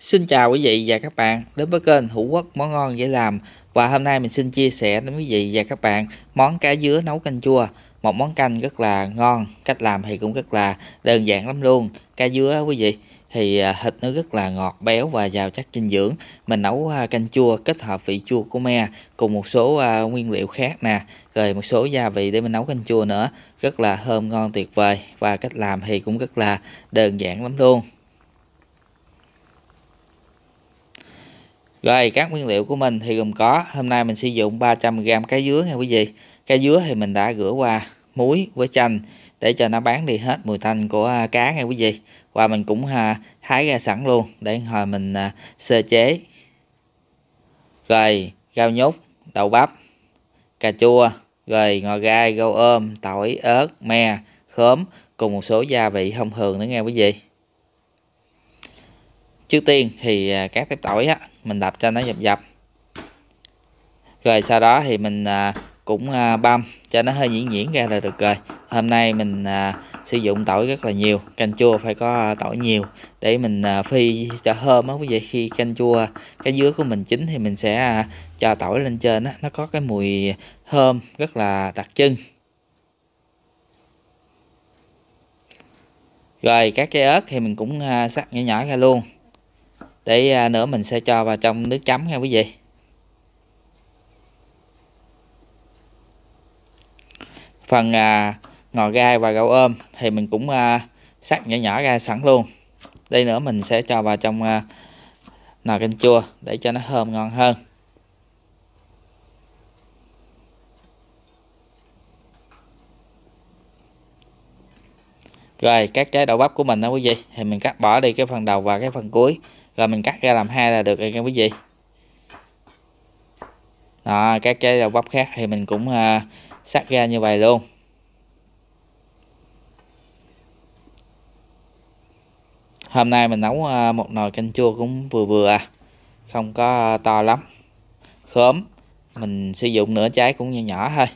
Xin chào quý vị và các bạn đến với kênh Hữu Quốc Món Ngon Dễ Làm Và hôm nay mình xin chia sẻ đến quý vị và các bạn món cá dứa nấu canh chua Một món canh rất là ngon, cách làm thì cũng rất là đơn giản lắm luôn Cá dứa quý vị thì à, thịt nó rất là ngọt béo và giàu chất dinh dưỡng Mình nấu à, canh chua kết hợp vị chua của me cùng một số à, nguyên liệu khác nè Rồi một số gia vị để mình nấu canh chua nữa Rất là thơm ngon tuyệt vời và cách làm thì cũng rất là đơn giản lắm luôn Rồi các nguyên liệu của mình thì gồm có Hôm nay mình sử dụng 300g cái dứa nha quý vị cái dứa thì mình đã rửa qua muối với chanh Để cho nó bán đi hết mùi tanh của à, cá nha quý vị Và mình cũng thái à, ra sẵn luôn Để hồi mình à, sơ chế Rồi rau nhút, đậu bắp, cà chua Rồi ngò gai, rau ôm, tỏi, ớt, me, khóm Cùng một số gia vị thông thường nữa nha quý vị Trước tiên thì các tép tỏi á, mình đập cho nó dập dập rồi sau đó thì mình à, cũng à, băm cho nó hơi nhuyễn nhuyễn ra là được rồi hôm nay mình à, sử dụng tỏi rất là nhiều canh chua phải có tỏi nhiều để mình phi cho thơm á quý vị khi canh chua cái dứa của mình chín thì mình sẽ cho tỏi lên trên á nó có cái mùi thơm rất là đặc trưng rồi các cái ớt thì mình cũng sắc nhỏ nhỏ ra luôn để à, nữa mình sẽ cho vào trong nước chấm nha quý vị phần à, ngò gai và gạo ôm thì mình cũng à, sắc nhỏ nhỏ ra sẵn luôn đây nữa mình sẽ cho vào trong à, nồi canh chua để cho nó thơm ngon hơn rồi các trái đậu bắp của mình đó quý vị thì mình cắt bỏ đi cái phần đầu và cái phần cuối rồi mình cắt ra làm hai là được rồi các quý vị đó các cái đầu bắp khác thì mình cũng uh, ra như vậy luôn hôm nay mình nấu uh, một nồi canh chua cũng vừa vừa à. không có to lắm khóm mình sử dụng nửa trái cũng như nhỏ thôi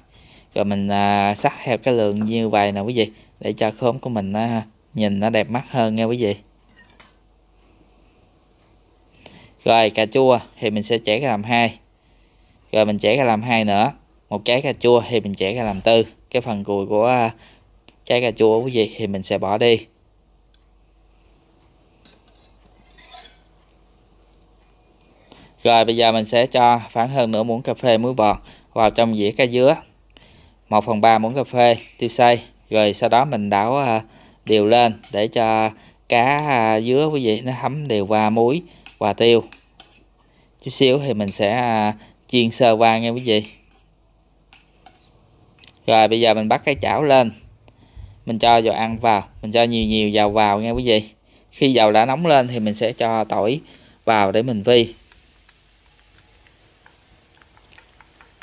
rồi mình uh, sắt theo cái lượng như vậy nè quý vị để cho khóm của mình uh, nhìn nó đẹp mắt hơn nha quý vị rồi cà chua thì mình sẽ chẻ ra làm hai rồi mình chẻ ra làm hai nữa một trái cà chua thì mình chẻ ra làm tư cái phần cùi của à, trái cà chua quý vị thì mình sẽ bỏ đi Rồi bây giờ mình sẽ cho khoảng hơn nửa muỗng cà phê muối bọt vào trong dĩa cá dứa. 1 phần 3 muỗng cà phê tiêu xay. Rồi sau đó mình đảo à, đều lên để cho cá à, dứa quý vị nó thấm đều qua muối và tiêu chút xíu thì mình sẽ à, chiên sơ qua nghe quý vị rồi bây giờ mình bắt cái chảo lên mình cho dầu ăn vào mình cho nhiều nhiều dầu vào nghe quý vị khi dầu đã nóng lên thì mình sẽ cho tỏi vào để mình vi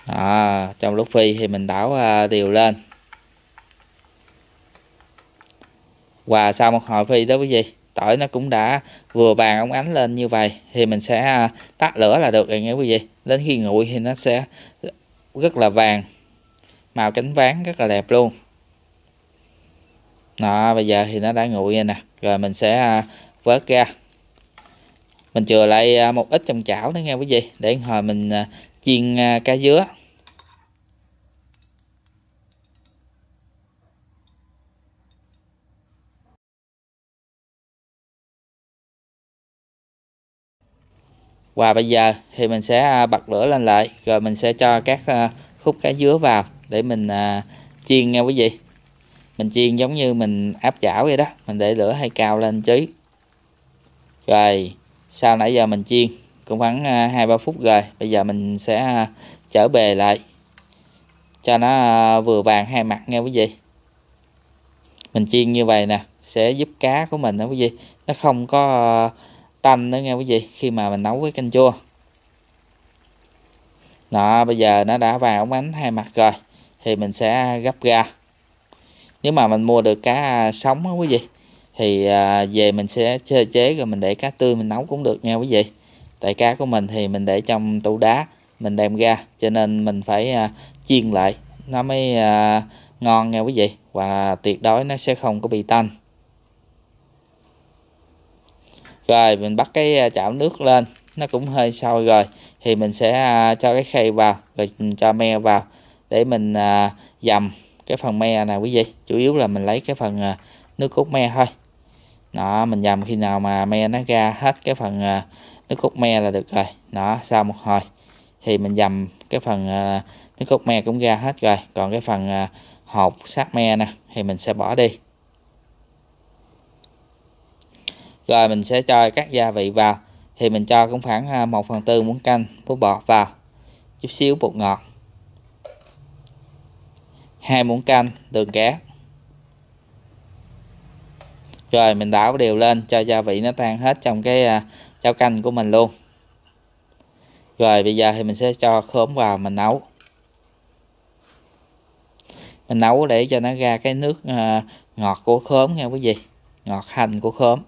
Đó, trong lúc phi thì mình đảo à, đều lên và sau một hồi phi đó quý vị tỏi nó cũng đã vừa vàng ống ánh lên như vậy thì mình sẽ à, tắt lửa là được rồi nha quý vị đến khi nguội thì nó sẽ rất là vàng màu cánh ván rất là đẹp luôn đó bây giờ thì nó đã nguội rồi nè rồi mình sẽ à, vớt ra mình chừa lại à, một ít trong chảo nữa nghe quý vị để hồi mình chiên cá dứa và bây giờ thì mình sẽ à, bật lửa lên lại rồi mình sẽ cho các à, khúc cá dứa vào để mình à, chiên nha quý vị mình chiên giống như mình áp chảo vậy đó mình để lửa hay cao lên chứ rồi sau nãy giờ mình chiên cũng khoảng hai ba phút rồi bây giờ mình sẽ trở bề lại cho nó vừa vàng hai mặt nha quý vị mình chiên như vậy nè sẽ giúp cá của mình đó quý vị nó không có tanh đó nghe quý vị khi mà mình nấu với canh chua đó bây giờ nó đã vào ánh hai mặt rồi thì mình sẽ gấp ra nếu mà mình mua được cá à, sống á quý vị thì à, về mình sẽ sơ chế rồi mình để cá tươi mình nấu cũng được nghe quý vị tại cá của mình thì mình để trong tủ đá mình đem ra cho nên mình phải à, chiên lại nó mới ngon nghe quý vị và tuyệt đối nó sẽ không có bị tanh rồi mình bắt cái à, chảo nước lên nó cũng hơi sôi rồi thì mình sẽ à, cho cái khay vào rồi cho me vào để mình à, dầm cái phần me này quý vị chủ yếu là mình lấy cái phần nước cốt me thôi đó mình dầm khi nào mà me nó ra hết cái phần nước cốt me là được rồi đó sau một hồi thì mình dầm cái phần nước cốt me cũng ra hết rồi còn cái phần hột sát me nè thì mình sẽ bỏ đi rồi mình sẽ cho các gia vị vào thì mình cho cũng khoảng 1 à, phần tư muỗng canh muối bọt vào chút xíu bột ngọt hai muỗng canh đường cát rồi mình đảo đều lên cho gia vị nó tan hết trong cái à, cháo canh của mình luôn rồi bây giờ thì mình sẽ cho khóm vào mình nấu mình nấu để cho nó ra cái nước à, ngọt của khóm nha quý vị ngọt hành của khóm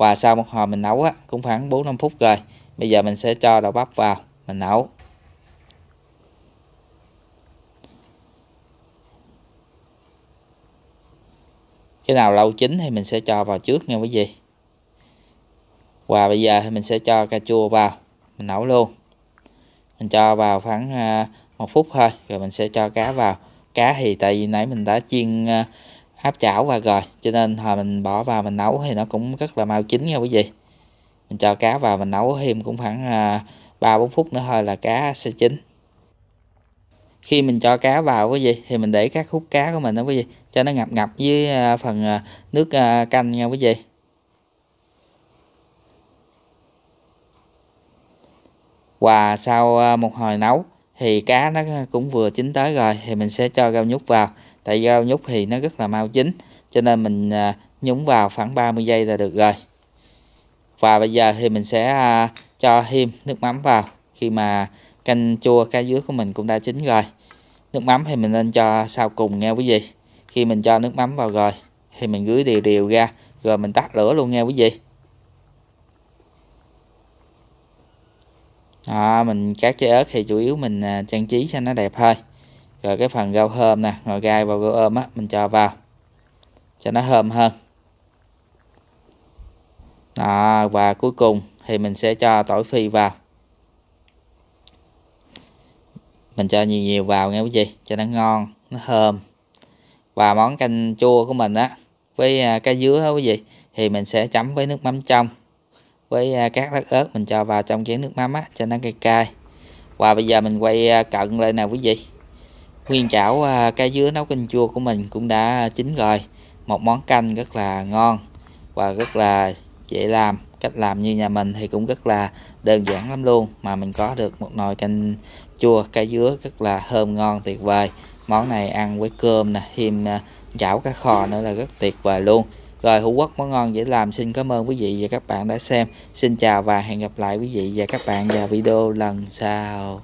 và sau một hồi mình nấu á, cũng khoảng 4 5 phút rồi bây giờ mình sẽ cho đậu bắp vào mình nấu cái nào lâu chín thì mình sẽ cho vào trước nha quý vị và bây giờ thì mình sẽ cho cà chua vào mình nấu luôn mình cho vào khoảng à, một phút thôi rồi mình sẽ cho cá vào cá thì tại vì nãy mình đã chiên à, áp chảo vào rồi cho nên hồi mình bỏ vào mình nấu thì nó cũng rất là mau chín nha quý vị mình cho cá vào mình nấu thêm cũng khoảng à, ba bốn phút nữa thôi là cá sẽ chín khi mình cho cá vào quý vị thì mình để các khúc cá của mình đó quý vị cho nó ngập ngập với à, phần à, nước canh nha quý vị và sau một hồi nấu thì cá nó cũng vừa chín tới rồi thì mình sẽ cho rau nhút vào tại rau nhúc thì nó rất là mau chín cho nên mình à, nhúng vào khoảng 30 giây là được rồi và bây giờ thì mình sẽ à, cho thêm nước mắm vào khi mà canh chua cá dứa của mình cũng đã chín rồi nước mắm thì mình nên cho sau cùng nghe quý vị khi mình cho nước mắm vào rồi thì mình rưới đều đều ra rồi mình tắt lửa luôn nghe quý vị đó, mình cắt trái ớt thì chủ yếu mình à, trang trí cho nó đẹp thôi rồi cái phần rau thơm nè rồi gai vào rau ôm á mình cho vào cho nó thơm hơn đó, và cuối cùng thì mình sẽ cho tỏi phi vào mình cho nhiều nhiều vào nghe quý vị cho nó ngon nó thơm và món canh chua của mình á với à, cá dứa á quý vị thì mình sẽ chấm với nước mắm trong với à, các lát ớt mình cho vào trong chén nước mắm á cho nó cay cay và bây giờ mình quay à, cận lên nè quý vị Nguyên chảo à, cá dứa nấu canh chua của mình cũng đã chín rồi Một món canh rất là ngon và rất là dễ làm Cách làm như nhà mình thì cũng rất là đơn giản lắm luôn Mà mình có được một nồi canh chua cá dứa rất là thơm ngon tuyệt vời Món này ăn với cơm nè, thêm à, chảo cá kho nữa là rất tuyệt vời luôn rồi Hữu Quốc món ngon dễ làm xin cảm ơn quý vị và các bạn đã xem. Xin chào và hẹn gặp lại quý vị và các bạn vào video lần sau.